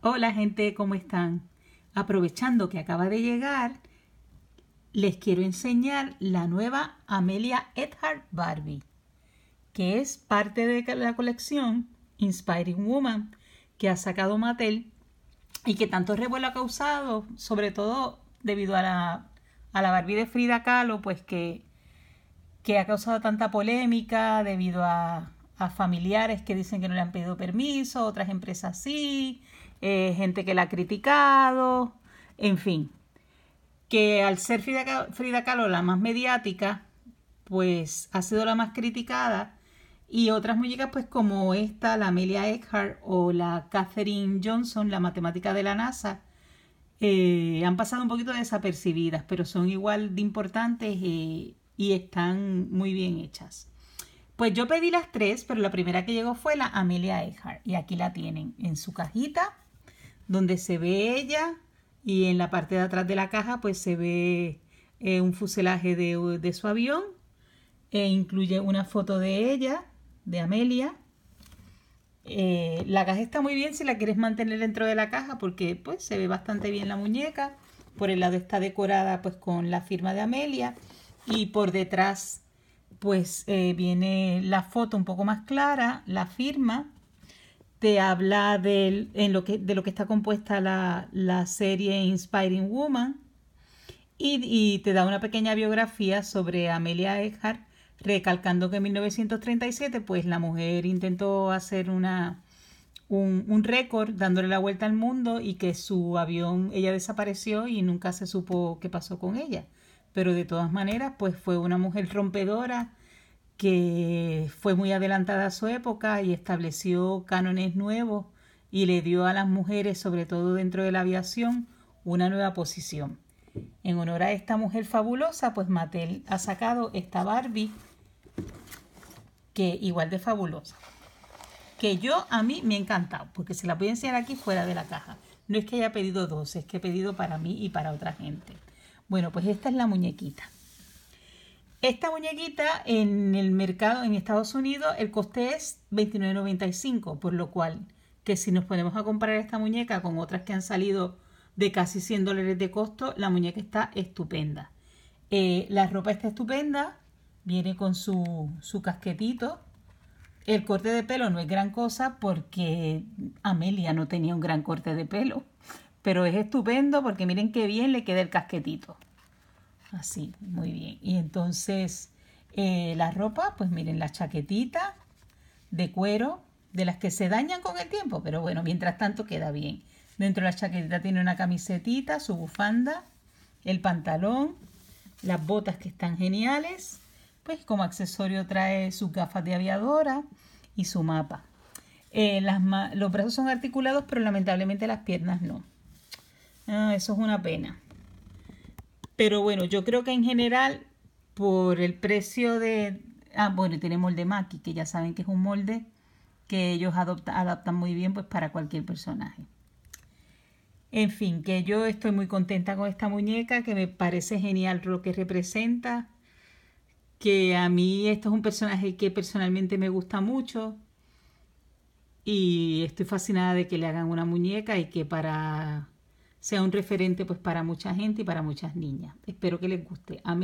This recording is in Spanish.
Hola gente, ¿cómo están? Aprovechando que acaba de llegar, les quiero enseñar la nueva Amelia Edhart Barbie, que es parte de la colección Inspiring Woman que ha sacado Mattel y que tanto revuelo ha causado, sobre todo debido a la, a la Barbie de Frida Kahlo, pues que, que ha causado tanta polémica debido a a familiares que dicen que no le han pedido permiso, otras empresas sí, eh, gente que la ha criticado, en fin. Que al ser Frida, Kahlo la más mediática, pues ha sido la más criticada y otras muñecas pues como esta, la Amelia Eckhart o la Katherine Johnson, la matemática de la NASA, eh, han pasado un poquito desapercibidas, pero son igual de importantes eh, y están muy bien hechas. Pues yo pedí las tres, pero la primera que llegó fue la Amelia Earhart. Y aquí la tienen en su cajita, donde se ve ella. Y en la parte de atrás de la caja, pues se ve eh, un fuselaje de, su avión. E incluye una foto de ella, de Amelia. Eh, la caja está muy bien si la quieres mantener dentro de la caja, porque pues se ve bastante bien la muñeca. Por el lado está decorada pues con la firma de Amelia. Y por detrás pues eh, viene la foto un poco más clara, la firma, te habla de, lo, que, está compuesta la, serie Inspiring Woman y, te da una pequeña biografía sobre Amelia Earhart, recalcando que en 1937 pues la mujer intentó hacer una, un, un récord dándole la vuelta al mundo y que su avión, ella desapareció y nunca se supo qué pasó con ella pero de todas maneras, pues fue una mujer rompedora que fue muy adelantada a su época y estableció cánones nuevos y le dio a las mujeres, sobre todo dentro de la aviación, una nueva posición. En honor a esta mujer fabulosa, pues Mattel ha sacado esta Barbie, que igual de fabulosa, que yo a mí me ha encantado, porque se la voy a enseñar aquí fuera de la caja. No es que haya pedido dos, es que he pedido para mí y para otra gente. Bueno, pues esta es la muñequita. Esta muñequita en el mercado en Estados Unidos el coste es 29.95, por lo cual que si nos ponemos a comparar esta muñeca con otras que han salido de casi 100 dólares de costo, la muñeca está estupenda. Eh, la ropa está estupenda, viene con su, su casquetito. El corte de pelo no es gran cosa porque Amelia no tenía un gran corte de pelo pero es estupendo porque miren qué bien le queda el casquetito. Así, muy bien. Y entonces eh, la ropa, pues miren, la chaquetita de cuero, de las que se dañan con el tiempo, pero bueno, mientras tanto queda bien. Dentro de la chaquetita tiene una camisetita, su bufanda, el pantalón, las botas que están geniales, pues como accesorio trae sus gafas de aviadora y su mapa. Eh, los brazos son articulados, pero lamentablemente las piernas no. Ah, eso es una pena. Pero bueno, yo creo que en general, por el precio de... Ah, bueno, tiene molde Maki, que ya saben que es un molde que ellos adaptan muy bien pues para cualquier personaje. En fin, que yo estoy muy contenta con esta muñeca, que me parece genial lo que representa, que a mí esto es un personaje que personalmente me gusta mucho y estoy fascinada de que le hagan una muñeca y que para sea un referente pues para mucha gente y para muchas niñas. Espero que les guste. A